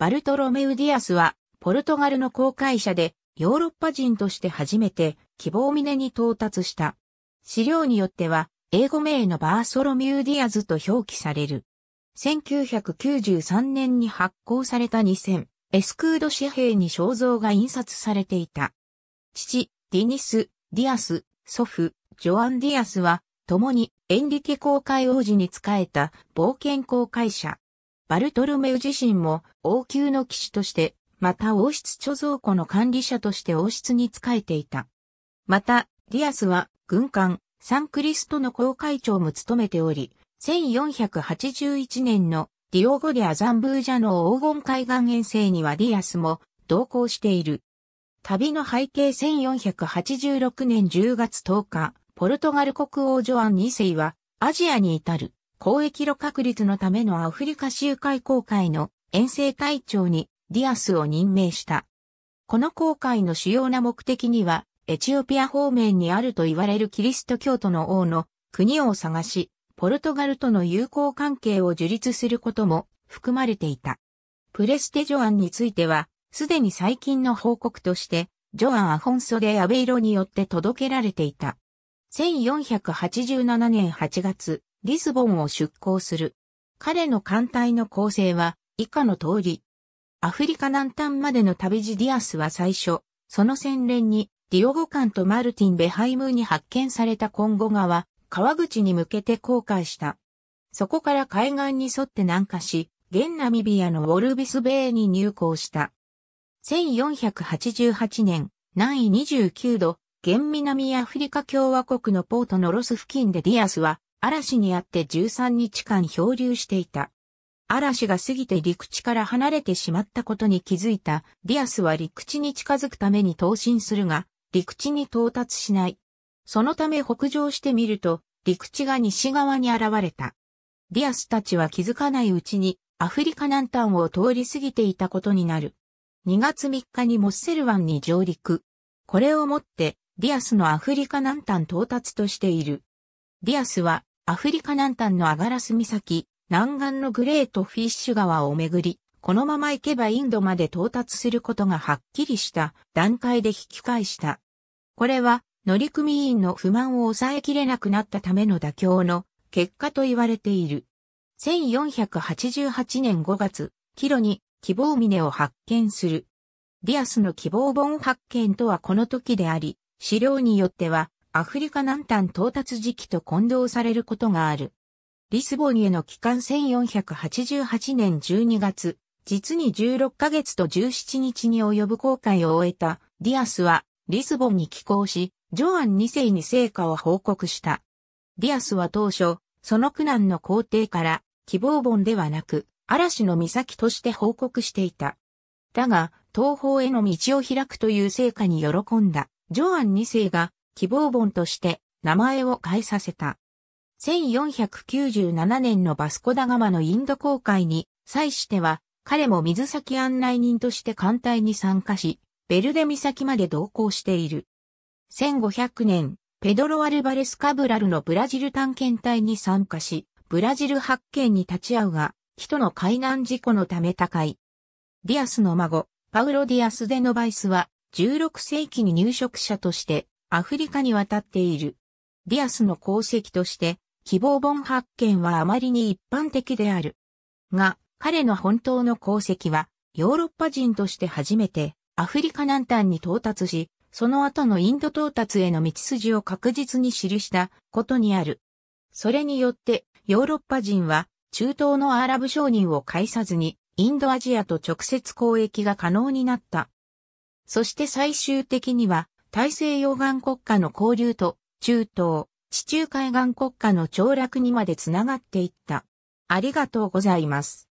バルトロメウ・ディアスは、ポルトガルの航海者で、ヨーロッパ人として初めて、希望峰に到達した。資料によっては、英語名のバーソロミュー・ディアズと表記される。1993年に発行された2000、エスクード紙幣に肖像が印刷されていた。父、ディニス、ディアス、祖父、ジョアン・ディアスは、共にエンリケ公開王子に仕えた冒険公開者。バルトルメウ自身も王宮の騎士として、また王室貯蔵庫の管理者として王室に仕えていた。また、ディアスは軍艦サンクリストの公会長も務めており、1481年のディオゴ・デア・ザンブージャの黄金海岸遠征にはディアスも同行している。旅の背景1486年10月10日、ポルトガル国王ジョアン2世はアジアに至る。交易路確立のためのアフリカ州会公会の遠征隊長にディアスを任命した。この公会の主要な目的には、エチオピア方面にあると言われるキリスト教徒の王の国を探し、ポルトガルとの友好関係を樹立することも含まれていた。プレステジョアンについては、すでに最近の報告として、ジョアン・アフォンソ・デ・アベイロによって届けられていた。1487年8月、リスボンを出港する。彼の艦隊の構成は以下の通り。アフリカ南端までの旅路ディアスは最初、その洗練にディオゴ艦とマルティン・ベハイムに発見されたコンゴ川、川口に向けて航海した。そこから海岸に沿って南下し、現ナミビアのウォルビスベイに入港した。1488年、南緯29度、現南アフリカ共和国のポートのロス付近でディアスは嵐にあって13日間漂流していた。嵐が過ぎて陸地から離れてしまったことに気づいたディアスは陸地に近づくために投進するが、陸地に到達しない。そのため北上してみると、陸地が西側に現れた。ディアスたちは気づかないうちに、アフリカ南端を通り過ぎていたことになる。2月3日にモッセル湾に上陸。これをもって、ディアスのアフリカ南端到達としている。ディアスはアフリカ南端のアガラス岬、南岸のグレートフィッシュ川をめぐり、このまま行けばインドまで到達することがはっきりした段階で引き返した。これは乗組員の不満を抑えきれなくなったための妥協の結果と言われている。1488年5月、キロに希望峰を発見する。ディアスの希望本発見とはこの時であり、資料によってはアフリカ南端到達時期と混同されることがある。リスボンへの帰還1488年12月、実に16ヶ月と17日に及ぶ航海を終えたディアスはリスボンに寄港し、ジョアン2世に成果を報告した。ディアスは当初、その苦難の皇帝から希望本ではなく、嵐の岬として報告していた。だが、東方への道を開くという成果に喜んだ。ジョアン2世が希望本として名前を変えさせた。1497年のバスコダガマのインド航海に際しては、彼も水先案内人として艦隊に参加し、ベルデ岬まで同行している。1500年、ペドロ・アルバレス・カブラルのブラジル探検隊に参加し、ブラジル発見に立ち会うが、人の海難事故のため高い。ディアスの孫、パウロ・ディアス・デノバイスは、16世紀に入植者としてアフリカに渡っている。ディアスの功績として、希望本発見はあまりに一般的である。が、彼の本当の功績は、ヨーロッパ人として初めて、アフリカ南端に到達し、その後のインド到達への道筋を確実に記したことにある。それによって、ヨーロッパ人は、中東のアラブ商人を介さずに、インドアジアと直接交易が可能になった。そして最終的には、大西洋岸国家の交流と中東、地中海岸国家の凋落にまでつながっていった。ありがとうございます。